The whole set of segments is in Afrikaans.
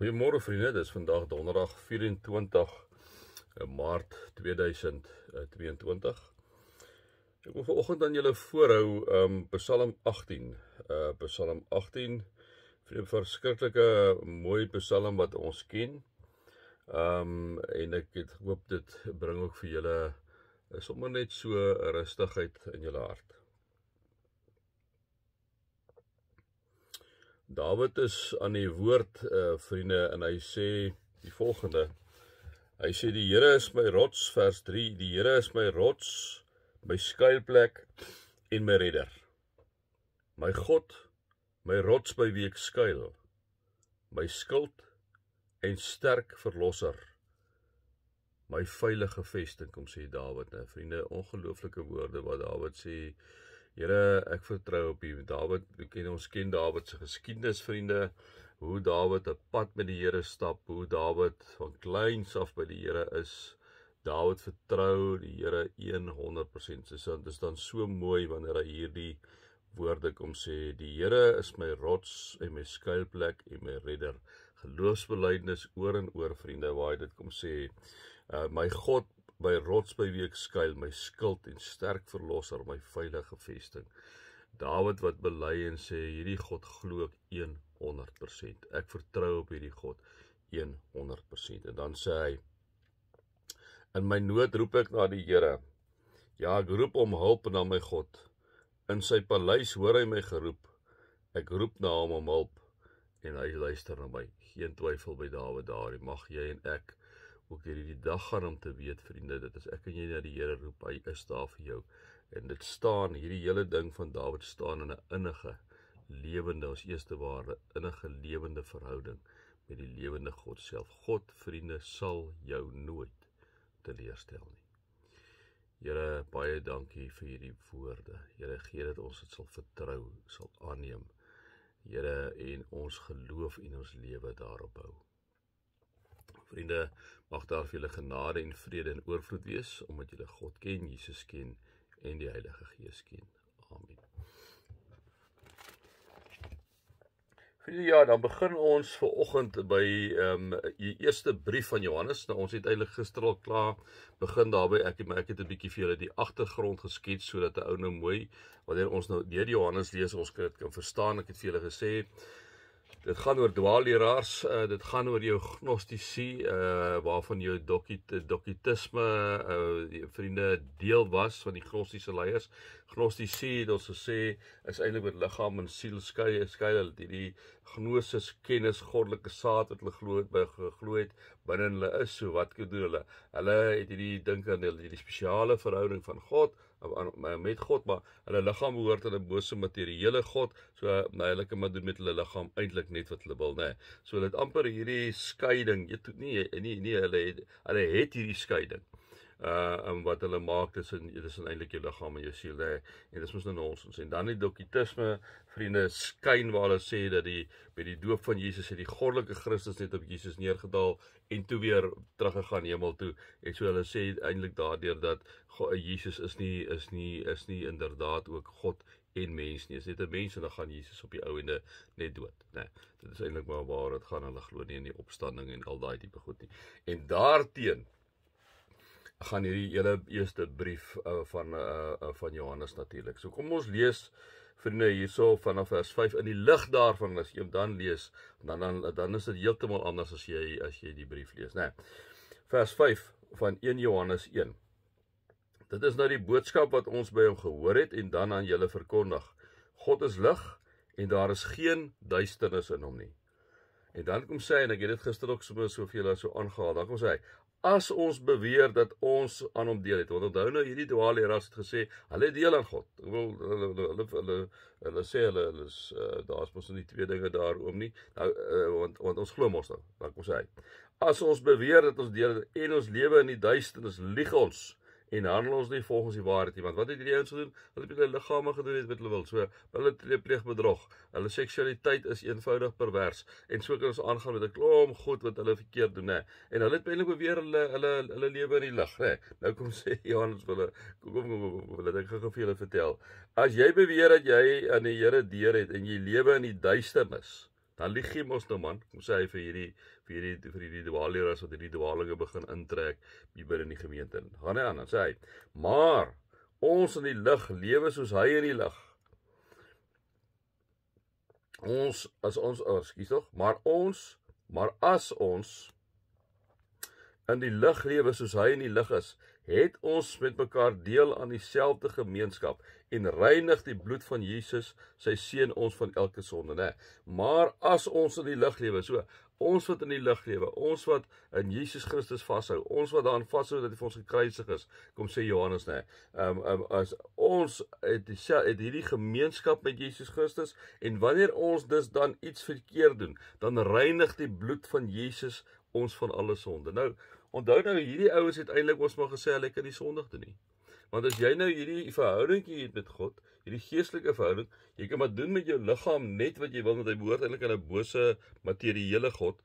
Goeiemôre vriende, dis vandag donderdag 24 eh, Maart 2022. Eh, ek wil vanoggend aan julle voorhou um Psalm 18. Uh eh, Psalm 18 vir 'n verskriklike mooi Psalm wat ons ken. Um en ek het hoop dit bring ook vir julle sommer net so rustigheid in julle hart. Dawid is aan die woord uh, vriende en hy sê die volgende. Hy sê die Here is my rots vers 3. Die Here is my rots, my skuilplek en my redder. My God, my rots by wie ek skuil. My skild en sterk verlosser. My veilige vesting kom sê Dawid, nou vriende, ongelooflike woorde wat Dawid sê. Uh Here, ek vertrou op U. Dawid, ek ken ons ken Dawid se geskiedenis, vriende. Hoe Dawid 'n pad met die Here stap, hoe Dawid van kleins af by die Here is. Dawid vertrou die Here 100%. Sy sê dit is dan so mooi wanneer hy hierdie woorde kom sê: "Die Here is my rots en my skuilplek en my redder." Geloofsbelydenis oor en oor, vriende, waar hy dit kom sê: uh, "My God by rots by wie ek skuil, my skild en sterk verlosser, my veilige vesting. Dawid wat bely en sê hierdie God glo ek 100%. Ek vertrou op hierdie God 100%. En dan sê hy In my nood roep ek na die Here. Ja, ek roep om hulp na my God. In sy paleis hoor hy my geroep. Ek roep na hom om hulp en hy luister na my. Geen twyfel by Dawid daarin. Mag jy en ek ook hierdie die dag gaan om te weet vriende dat as ek en jy na die Here roep, hy is daar vir jou. En dit staan hierdie hele ding van Dawid staan in 'n innige lewende ons eerste ware innige lewende verhouding met die lewende God self. God vriende sal jou nooit teleurstel nie. Here baie dankie vir hierdie woorde. Here gee dat ons dit sal vertrou, sal aanneem. Here en ons geloof en ons lewe daarop bou. Vriende, Mag daar vir julle genade en vrede in oorvloed wees omdat julle God ken, Jesus ken en die Heilige Gees ken. Amen. Vriende, ja, dan begin ons ver oggend by ehm um, die eerste brief van Johannes. Nou ons het eintlik gister al klaar begin daarby. Ek het maar ek het 'n bietjie vir julle die agtergrond geskets sodat 'n ou nou mooi wanneer ons nou deur Johannes lees, ons kan dit kan verstaan. Ek het vir julle gesê Dit gaan oor dwaalleraars, uh, dit gaan oor jou gnostici, uh eh, waarvan jou dokitisme uh die vriende deel was van die gnostiese leiers. Gnostici het ons gesê is eintlik met liggaam en siel skei, skei hulle die, die gnosis kennis goddelike saad wat hulle glo het by geglo het binne hulle is. So wat doen hulle? Hulle het hierdie dink aan hulle hierdie spesiale verhouding van God Eh, met God, maar hulle liggaam behoort aan 'n bose materiële God, so maar eh, hulle kan maar doen met hulle liggaam eintlik net wat hulle wil, nê. Nee. So dit amper hierdie skeiding, jy nie nie nie hulle het hulle het hierdie skeiding. Ehm uh um, wat hulle maak dis in dis in eintlik jou liggaam en jou siel hè nee. en dis mos nou ons ons en dan die dokitisme vriende skyn waar hulle sê dat die by die doop van Jesus het die goddelike Christus net op Jesus neergedaal en toe weer teruggegaan hemel toe en so hulle sê eintlik daardeur dat God, Jesus is nie is nie is nie inderdaad ook God en mens nie is net 'n mens en dan gaan Jesus op die ou ende net dood nê nee, dit is eintlik maar waar dit gaan hulle glo nie in die opstanding en al daai tipe goed nie en daarteenoor gaan hierdie hele eerste brief uh, van uh, uh, van Johannes natuurlik. So kom ons lees vriende hierso vanaf vers 5 in die lig daarvan as jy dan lees dan dan dan is dit heeltemal anders as jy as jy die brief lees, né? Nee. Vers 5 van 1 Johannes 1. Dit is nou die boodskap wat ons by hom gehoor het en dan aan julle verkondig. God is lig en daar is geen duisternis in hom nie. En dan kom sê en ek het dit gister ook sommer soveel daar so aangehaal. Dan kom sê hy: as ons beweer dat ons aan hom deel het. Want onthou nou hierdie dwaalleraars het gesê hulle deel aan God. Ek wil hulle hulle hulle hulle, hulle sê hulle, hulle is uh, eh, daar's mos nie twee dinge daar oom nie. Nou uh, want want ons glo mos dan. Nou, dan kom sy uit. As ons beweer dat ons deel en ons lewe in die duisternis lieg ons en handel ons nie volgens die waarheid nie want wat het hierdie ouens gedoen? Hulle het met hulle liggame gedoen wat hulle wil. So hulle pleeg bedrog. Hulle seksualiteit is eenvoudig pervers en so kan ons aangaan met 'n klomp goed wat hulle verkeerd doen hè. En hulle het eintlik beweer hulle hulle hulle lewe in die lig hè. Nou kom sê Johannes hulle kom kom kom laat ek gou vir julle vertel. As jy beweer dat jy aan die Here deur het en jy lewe in die duisternis Dan lieg hy mos nou man. Kom sê hy vir hierdie vir hierdie vir hierdie dwaalleraars wat hierdie dwaalinge begin intrek hier binne in die gemeente. Gaan hy aan dan sê hy: "Maar ons in die lig lewe soos hy in die lig. Ons as ons, oh, skus tog, maar ons, maar as ons in die lig lewe soos hy in die lig is, het ons met mekaar deel aan dieselfde gemeenskap en reinig die bloed van Jesus, sy seun ons van elke sonde, né? Maar as ons in die lig lewe, so ons wat in die lig lewe, ons wat in Jesus Christus vashou, ons wat daarin vashou dat hy vir ons gekruisig is, kom sê Johannes, né? Ehm um, as ons het dieselfde het hierdie gemeenskap met Jesus Christus en wanneer ons dus dan iets verkeerd doen, dan reinig die bloed van Jesus ons van alle sonde. Nou, Onthou nou hierdie ouens het eintlik ons maar gesê hulle kan nie sondig doen nie. Want as jy nou hierdie verhoudingkie het met God, hierdie geestelike verhouding, jy kan maar doen met jou liggaam net wat jy wil want hy behoort eintlik aan 'n bose materiële God.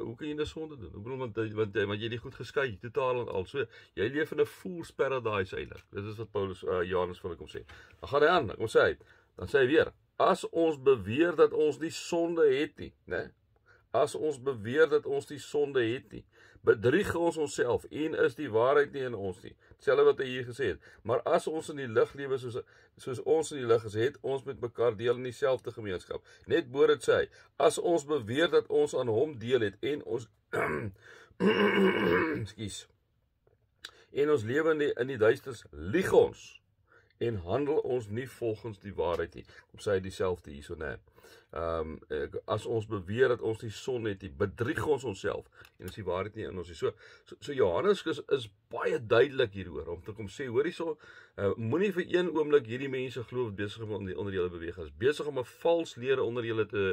Hoe kan jy nou sonde doen? Ek bedoel want jy want jy want jy nie goed geskei totaal en al. So jy leef in 'n fool's paradise eintlik. Dit is wat Paulus uh, Johannes vir hom sê. Dan gaan hy aan, kom sê hy, dan sê hy weer, as ons beweer dat ons nie sonde het nie, né? as ons beweer dat ons die sonde het nie. Bedrieg ons onsself en is die waarheid nie in ons nie. Dieselfde wat hy hier gesê het. Maar as ons in die lig lewe soos soos ons in die lig is, het ons met mekaar deel in dieselfde gemeenskap. Net bo dit sê hy, as ons beweer dat ons aan hom deel het en ons skus en ons lewe in die, in die duisternis lieg ons en handel ons nie volgens die waarheid nie. Kom sê hy dieselfde hierso net. Ehm um, as ons beweer dat ons die son het, die bedrieg ons onsself. En as die waarheid nie in ons is so so, so Johannes is, is baie duidelik hieroor om te kom sê hoor hierso uh, moenie vir een oomblik hierdie mense glo wat besig is om die, onder julle beweeg as besig om 'n vals leer onder julle te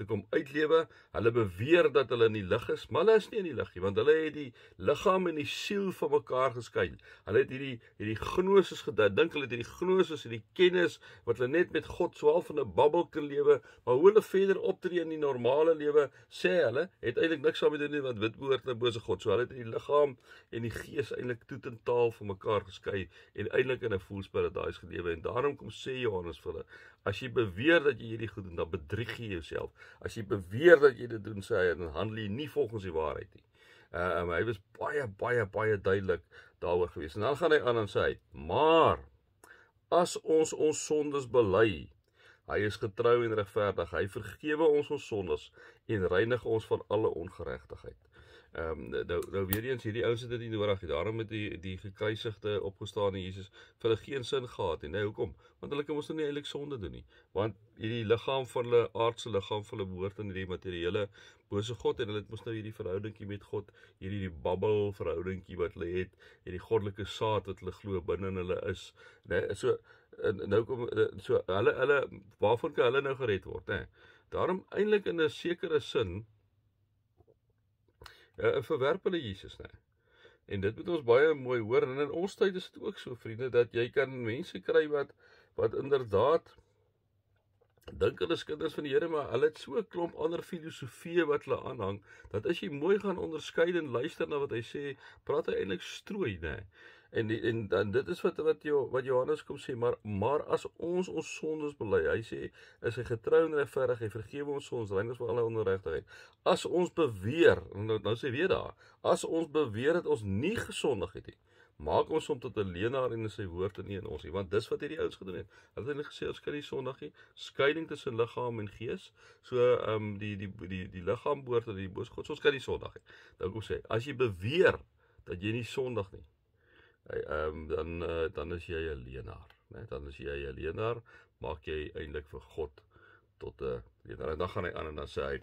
te kom uitlewe. Hulle beweer dat hulle in die lig is, maar hulle is nie in die lig nie want hulle het die liggaam en die siel van mekaar geskei. Hulle het hierdie hierdie gnosis gedink, hulle het hierdie gnosis en die kennis wat hulle net met God swaal van 'n bubbel kan lewe, maar hoe hulle verder optree in die normale lewe sê hulle het eintlik niks daarmee te doen wat wit behoort na bose God. So hulle het in die liggaam en die gees eintlik totentaal van mekaar geskei en eintlik in 'n voelspirit daai is gelewe en daarom kom sê Johannes vir hulle as jy beweer dat jy hierdie goed doen dan bedrieg jy jouself. As jy beweer dat jy dit doen sê hy dan handel jy nie volgens die waarheid nie. Uh um, hy was baie baie baie duidelik daaroor gewees. En dan gaan hy aan en sê hy: "Maar as ons ons sondes bely, Hy is getrou en regverdig. Hy vergewe ons ons sondes en reinig ons van alle ongeregtigheid. Ehm um, nou nou weer eens hierdie ouens het dit nie nodig nie. Daarom het die die gekruisigde opgestaane Jesus vir hulle geen sin gehad nie. Nee, hoekom? Want hulle kan mos nou nie eintlik sonde doen nie. Want hierdie liggaam van hulle aardse liggaam van hulle behoort aan hierdie materiële bose God en hulle het mos nou hierdie verhoudingkie met God, hierdie die bubble verhoudingkie wat hulle het, hierdie goddelike saad wat hulle glo binne hulle is, né? Nee, so en nou kom eh, so hulle hulle waarvoor kan hulle nou gered word hè daarom eintlik in 'n sekere sin ja, verwerp hulle Jesus nê en dit moet ons baie mooi hoor en in ons tyd is dit ook so vriende dat jy kan mense kry wat wat inderdaad dink hulle is kinders van die Here maar hulle het so 'n klomp ander filosofieë wat hulle aanhang dat as jy mooi gaan onderskei en luister na wat hy sê praat hy eintlik strooi nê En die, en dan dit is wat wat jou wat Johannes kom sê, maar maar as ons ons sondes bely, hy sê is hy getrou en regverdig, hy vergewe ons sondes, reinig ons van alle onregtigheid. As ons beweer, nou, nou sê weer daar, as ons beweer dat ons nie gesondig het nie, maak ons hom tot 'n leenaar en in sy woord en nie in ons nie, want dis wat hierdie ouens gedoen het. Hulle het hulle gesê ons kan nie sondig nie, skeiding tussen liggaam en gees. So ehm um, die die die die, die liggaam behoort aan die boos God, ons kan nie sondig nie. Dan kom sê, as jy beweer dat jy nie sondig nie, um, dan uh, dan is jy 'n leenaar, né? Dan is jy 'n leenaar, maak jy eintlik vir God tot 'n uh, eh, leenaar. En dan gaan hy aan en dan sê hy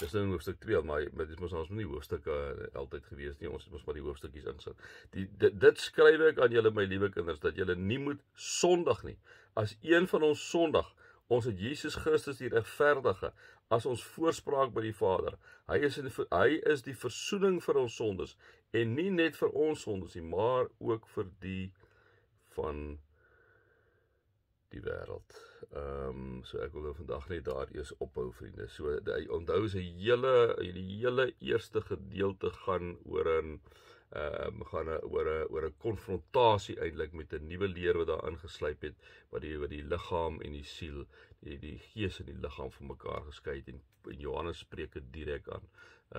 Dis nou in hoofstuk 2, maar met dit mos ons moenie hoofstukke uh, altyd gewees nie. Ons het mos maar die hoofstukkies insit. Die dit, dit skryf ek aan julle my liewe kinders dat julle nie moet sondig nie. As een van ons sondig, Ons het Jesus Christus die regverdige as ons voorspraak by die Vader. Hy is in, hy is die versoening vir ons sondes en nie net vir ons sondes nie, maar ook vir die van die wêreld. Ehm um, so ek wil nou vandag net daar eers ophou vriende. So hy onthou se hele die hele eerste gedeelte gaan oor 'n ehm um, gaan nou oor 'n oor 'n konfrontasie eintlik met 'n nuwe leer wat daar ingeslyp het wat die wat die liggaam en die siel die die gees en die liggaam van mekaar geskei het en, en Johannes spreek dit direk aan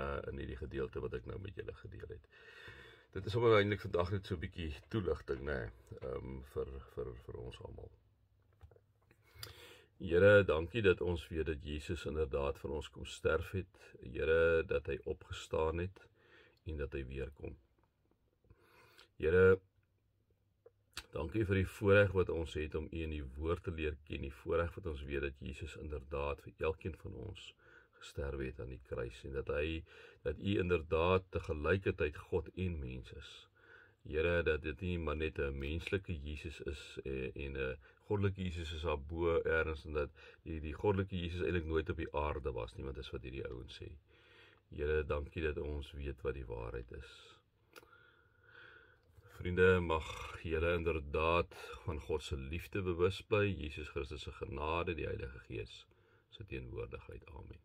uh in hierdie gedeelte wat ek nou met julle gedeel het. Dit is sommer eintlik vandag net so 'n bietjie toeligting nê. Nee, ehm um, vir vir vir ons almal. Here, dankie dat ons weet dat Jesus inderdaad vir ons kom sterf het. Here, dat hy opgestaan het en dat hy weer kom. Here dankie vir die voorreg wat ons het om U in die woord te leer ken, die voorreg wat ons weet dat Jesus inderdaad vir elkeen van ons gesterf het aan die kruis en dat hy dat U inderdaad te gelykheid God en mens is. Here dat dit nie maar net 'n menslike Jesus is eh, en 'n goddelike Jesus is daar bo erns en dat die die goddelike Jesus eintlik nooit op die aarde was nie want dit is wat hierdie ouens sê. Here, dankie dat ons weet wat die waarheid is. Vriende, mag julle inderdaad van God se liefde bewus bly, Jesus Christus se genade, die Heilige Gees se teenwoordigheid. Amen.